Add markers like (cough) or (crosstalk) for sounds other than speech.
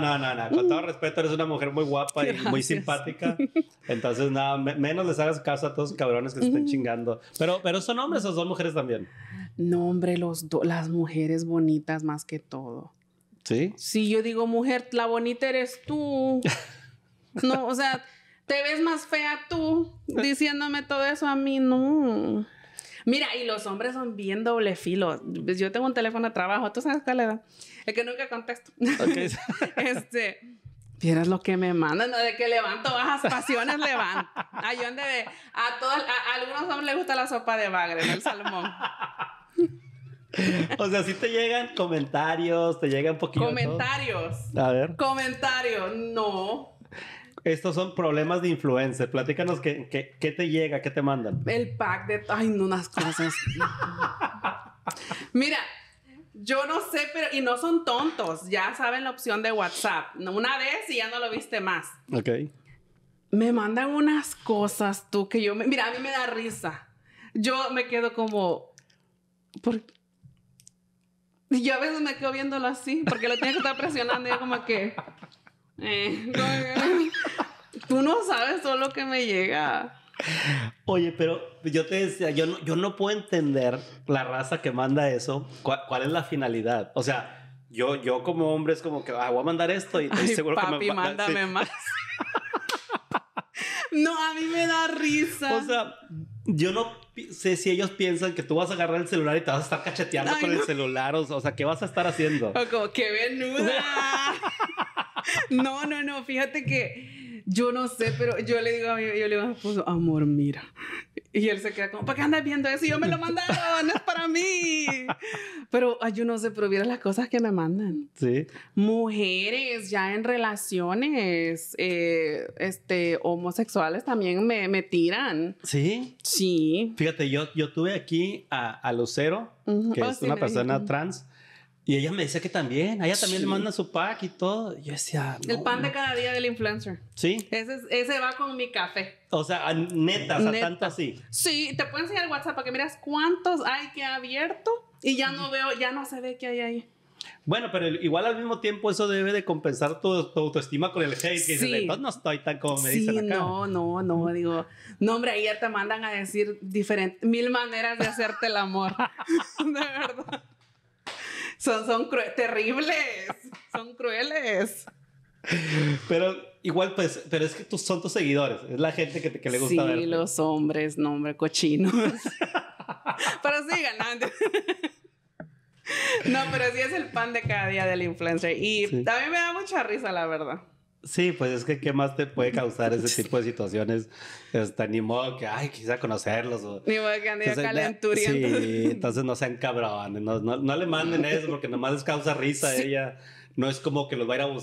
no, no, no. Con todo respeto, eres una mujer muy guapa y muy simpática. Entonces, nada, menos les hagas caso a todos los cabrones que se estén chingando. Pero, pero son hombres o son mujeres también. No, hombre, los las mujeres bonitas más que todo. ¿Sí? Sí, yo digo, mujer, la bonita eres tú. No, o sea, te ves más fea tú (laughs) diciéndome todo eso a mí, no. Mira, y los hombres son bien doble filo. Pues, yo tengo un teléfono de trabajo, tú sabes qué le da? El que nunca contesto. Okay. (laughs) este. Vieras lo que me mandan, ¿no? De que levanto bajas pasiones, levanto. yo A, todos, algunos hombres les gusta la sopa de bagre, el salmón. (laughs) O sea, si te llegan comentarios, te llegan poquito. Comentarios. A ver. Comentarios, no. Estos son problemas de influencer. Platícanos qué, te llega, qué te mandan. El pack de... Ay, unas cosas. Mira, yo no sé, pero... Y no son tontos. Ya saben la opción de WhatsApp. Una vez y ya no lo viste más. Ok. Me mandan unas cosas, tú, que yo... Me, mira, a mí me da risa. Yo me quedo como... ¿Por yo a veces me quedo viéndolo así, porque lo tengo que estar presionando y yo como que... Eh, como que tú no sabes todo lo que me llega. Oye, pero yo te decía, yo no, yo no puedo entender la raza que manda eso, cuál, es la finalidad. O sea, yo, yo como hombre es como que ah, voy a mandar esto y estoy seguro que me mándame más. (laughs) no, a mí me da risa. O sea, yo no sé si ellos piensan que tú vas a agarrar el celular y te vas a estar cacheteando con el celular. O, sea, ¿qué vas a estar haciendo? O como, ¡qué venuda! (laughs) no, no, no. Fíjate que yo no sé, pero yo le digo a mi, yo le digo amor, mira. Y él se queda como, ¿para qué andas viendo eso? yo me lo mandaron, no es para mí. Pero ay, yo no sé, pero las cosas que me mandan. Sí. Mujeres ya en relaciones, eh, este, homosexuales también me, tiran. Sí. Sí. Fíjate, yo, yo tuve aquí a, Lucero, que oh, es una persona trans y ella me decía que también, a ella también le manda su pack y todo. yo decía. el pan de cada día del influencer. Sí. Ese, ese va con mi café. O sea, neta, o sea, tanto así. Sí, te puedo enseñar el WhatsApp para que miras cuántos hay que ha abierto y ya no veo, ya no se ve qué hay ahí. Bueno, pero igual al mismo tiempo eso debe de compensar tu, tu autoestima con el hate. sí. no estoy tan como me dicen acá. No, no, no, digo, no, hombre, ayer te mandan a decir diferente, mil maneras de hacerte el amor. (laughs) de verdad son, son terribles, son crueles. Pero igual, pues, pero es que son tus seguidores, es la gente que, te, le gusta. Sí, los hombres, no, hombre, cochinos. (laughs) pero sí, ganando. no, pero sí es el pan de cada día del influencer. Y también me da mucha risa, la verdad. Sí, pues es que qué más te puede causar ese tipo de situaciones, este, ni modo que, ay, quise conocerlos. ni modo que ande calenturientos. Sí, entonces no sean cabrones, no, le manden eso porque nomás les causa risa a ella. No es como que los va a ir a buscar